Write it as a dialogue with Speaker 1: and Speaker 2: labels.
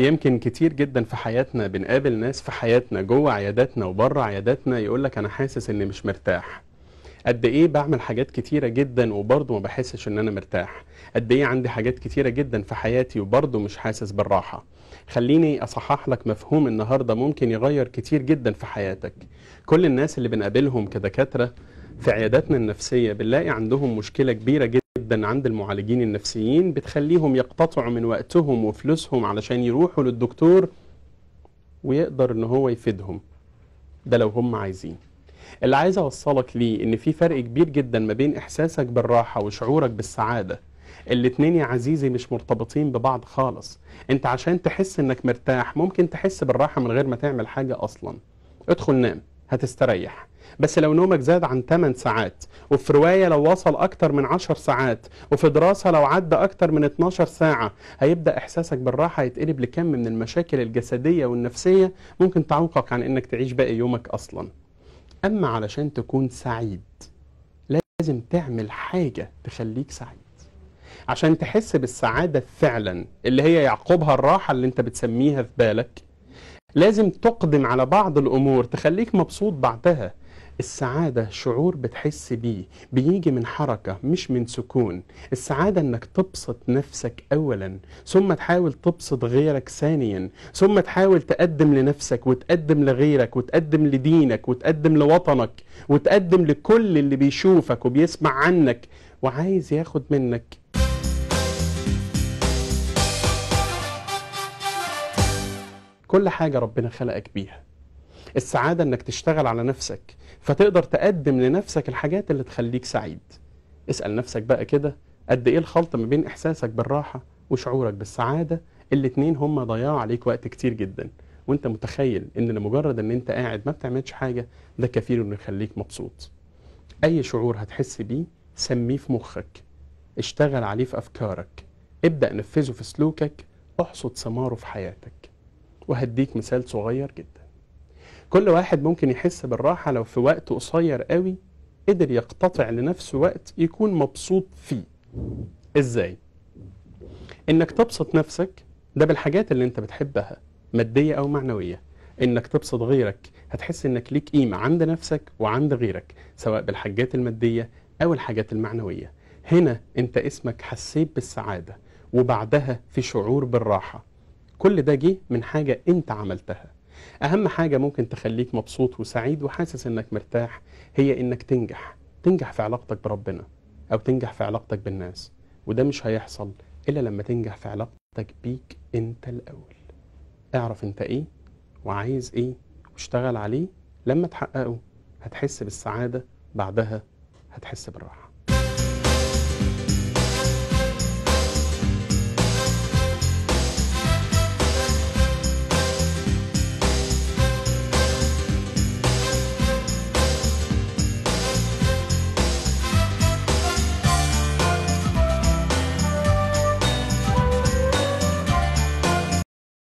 Speaker 1: يمكن كتير جدا في حياتنا بنقابل ناس في حياتنا جوه عياداتنا وبره عياداتنا يقول لك انا حاسس اني مش مرتاح قد ايه بعمل حاجات كتيرة جدا وبرضه ما بحسش ان انا مرتاح قد ايه عندي حاجات كتيرة جدا في حياتي وبرضه مش حاسس بالراحة خليني اصحح لك مفهوم النهاردة ممكن يغير كتير جدا في حياتك كل الناس اللي بنقابلهم كدكاترة في عياداتنا النفسية بنلاقي عندهم مشكلة كبيرة جدا جدا عند المعالجين النفسيين بتخليهم يقتطعوا من وقتهم وفلوسهم علشان يروحوا للدكتور ويقدر ان هو يفيدهم ده لو هم عايزين اللي عايز اوصلك ليه ان في فرق كبير جدا ما بين احساسك بالراحه وشعورك بالسعاده الاتنين يا عزيزي مش مرتبطين ببعض خالص انت عشان تحس انك مرتاح ممكن تحس بالراحه من غير ما تعمل حاجه اصلا ادخل نام هتستريح بس لو نومك زاد عن 8 ساعات وفي رواية لو وصل أكتر من 10 ساعات وفي دراسة لو عدى أكتر من 12 ساعة هيبدأ إحساسك بالراحة يتقلب لكم من المشاكل الجسدية والنفسية ممكن تعوقك عن إنك تعيش باقي يومك أصلا أما علشان تكون سعيد لازم تعمل حاجة تخليك سعيد عشان تحس بالسعادة فعلا اللي هي يعقبها الراحة اللي انت بتسميها في بالك لازم تقدم على بعض الأمور تخليك مبسوط بعدها السعادة شعور بتحس بيه بيجي من حركة مش من سكون السعادة انك تبسط نفسك اولا ثم تحاول تبسط غيرك ثانيا ثم تحاول تقدم لنفسك وتقدم لغيرك وتقدم لدينك وتقدم لوطنك وتقدم لكل اللي بيشوفك وبيسمع عنك وعايز ياخد منك كل حاجة ربنا خلقك بيها السعادة انك تشتغل على نفسك فتقدر تقدم لنفسك الحاجات اللي تخليك سعيد اسأل نفسك بقى كده قد ايه الخلط ما بين احساسك بالراحة وشعورك بالسعادة الاتنين هم ضياع عليك وقت كتير جدا وانت متخيل ان لمجرد ان انت قاعد ما بتعملش حاجة ده كفيل انه يخليك مبسوط اي شعور هتحس بيه سميه في مخك اشتغل عليه في افكارك ابدأ نفذه في سلوكك احصد ثماره في حياتك وهديك مثال صغير جدا كل واحد ممكن يحس بالراحة لو في وقت قصير قوي قدر يقتطع لنفسه وقت يكون مبسوط فيه ازاي انك تبسط نفسك ده بالحاجات اللي انت بتحبها مادية او معنوية انك تبسط غيرك هتحس انك ليك قيمة عند نفسك وعند غيرك سواء بالحاجات المادية او الحاجات المعنوية هنا انت اسمك حسيت بالسعادة وبعدها في شعور بالراحة كل ده جه من حاجة انت عملتها اهم حاجة ممكن تخليك مبسوط وسعيد وحاسس انك مرتاح هي انك تنجح تنجح في علاقتك بربنا او تنجح في علاقتك بالناس وده مش هيحصل الا لما تنجح في علاقتك بيك انت الاول اعرف انت ايه وعايز ايه واشتغل عليه لما تحققه هتحس بالسعادة بعدها هتحس بالراحة